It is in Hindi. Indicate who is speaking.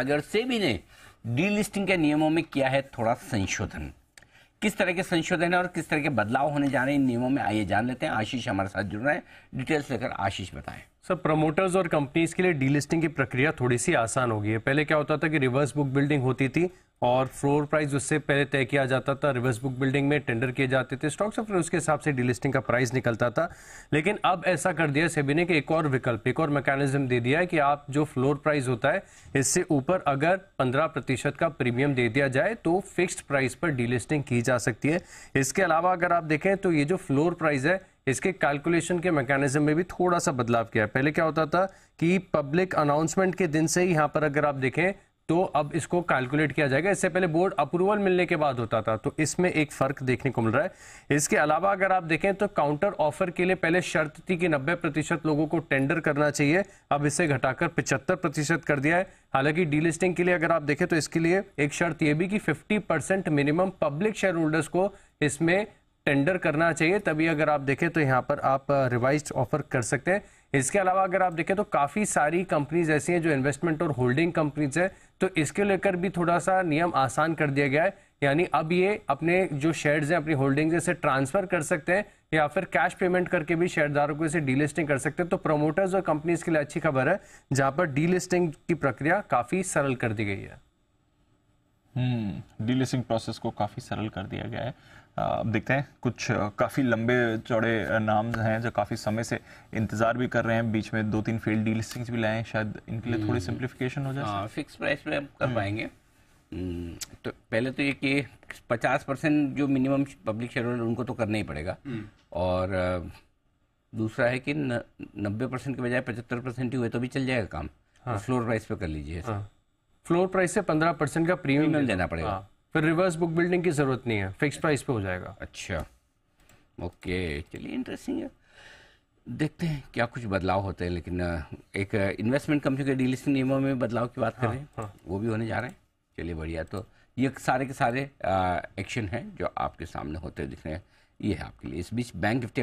Speaker 1: अगर सेबी ने डीलिस्टिंग के नियमों में किया है थोड़ा संशोधन किस तरह के संशोधन है और किस तरह के बदलाव होने जा रहे हैं इन नियमों में आइए जान लेते हैं आशीष हमारे साथ जुड़ रहे हैं डिटेल्स लेकर आशीष बताएं
Speaker 2: सर प्रमोटर्स और कंपनीज के लिए डीलिस्टिंग की प्रक्रिया थोड़ी सी आसान हो गई है पहले क्या होता था कि रिवर्स बुक बिल्डिंग होती थी और फ्लोर प्राइस उससे पहले तय किया जाता था रिवर्स बुक बिल्डिंग में टेंडर किए जाते थे स्टॉक्स और फिर उसके हिसाब से डीलिस्टिंग का प्राइस निकलता था लेकिन अब ऐसा कर दिया सेबी ने कि एक और विकल्प एक और मैकेनिज्म दे दिया है कि आप जो फ्लोर प्राइस होता है इससे ऊपर अगर पंद्रह प्रतिशत का प्रीमियम दे दिया जाए तो फिक्सड प्राइस पर डीलिस्टिंग की जा सकती है इसके अलावा अगर आप देखें तो ये जो फ्लोर प्राइस है इसके कैलकुलेशन के मैकेनिज्म में भी थोड़ा सा बदलाव किया है पहले क्या होता था कि पब्लिक अनाउंसमेंट के दिन से ही यहाँ पर अगर आप देखें तो अब इसको कैलकुलेट किया जाएगा इससे पहले बोर्ड अप्रूवल मिलने के बाद होता था तो इसमें एक फर्क देखने को मिल रहा है इसके अलावा अगर आप देखें तो काउंटर ऑफर के लिए पहले शर्त थी कि 90 प्रतिशत लोगों को टेंडर करना चाहिए अब इसे घटाकर 75 प्रतिशत कर दिया है हालांकि डीलिस्टिंग के लिए अगर आप देखें तो इसके लिए एक शर्त यह भी कि fifty minimum public shareholders को इसमें टेंडर करना चाहिए तभी अगर आप देखें तो यहाँ पर आप रिवाइज ऑफर कर सकते हैं इसके अलावा अगर आप देखें तो काफ़ी सारी कंपनीज ऐसी हैं जो इन्वेस्टमेंट और होल्डिंग कंपनीज है तो इसके लेकर भी थोड़ा सा नियम आसान कर दिया गया है यानी अब ये अपने जो शेयर्स हैं अपनी होल्डिंग्स इसे ट्रांसफर कर सकते हैं या फिर कैश पेमेंट करके भी शेयरदारों को इसे डीलिस्टिंग कर सकते हैं तो प्रमोटर्स और कंपनीज के लिए अच्छी खबर है जहां पर डीलिस्टिंग की प्रक्रिया काफ़ी सरल
Speaker 3: कर दी गई है डीलिस्टिंग हम्म, प्रोसेस को काफ़ी सरल कर दिया गया है आप देखते हैं कुछ काफ़ी लंबे चौड़े नाम हैं जो काफ़ी समय से इंतज़ार भी कर रहे हैं बीच में दो तीन फील्ड डीलिस्टिंग्स भी लाए हैं शायद इनके लिए थोड़ी सिंप्लीफिकेशन हम्म। हो जाए
Speaker 1: फिक्स हाँ, प्राइस पे हम कर हम्म। पाएंगे तो पहले तो ये कि पचास परसेंट जो मिनिमम पब्लिक शेयर होल्डर उनको तो करना ही पड़ेगा और दूसरा है कि
Speaker 2: नब्बे परसेंट के बजाय पचहत्तर परसेंट ही हुए तो भी चल जाएगा काम हाँ। तो फ्लोर प्राइस पे कर लीजिए हाँ। फ्लोर प्राइस से पंद्रह परसेंट का प्रीमियम लेना पड़ेगा हाँ। फिर रिवर्स बुक बिल्डिंग की जरूरत नहीं है फिक्स प्राइस पे हो जाएगा अच्छा ओके चलिए इंटरेस्टिंग है देखते हैं
Speaker 1: क्या कुछ बदलाव होते हैं लेकिन एक इन्वेस्टमेंट कंपनी के डीलिस्टिंग नियमों में बदलाव की बात करें हाँ, हाँ। वो भी होने जा रहे हैं चलिए बढ़िया तो ये सारे के सारे एक्शन हैं जो आपके सामने होते दिख रहे हैं ये है आपके लिए इस बीच बैंक निफ्टी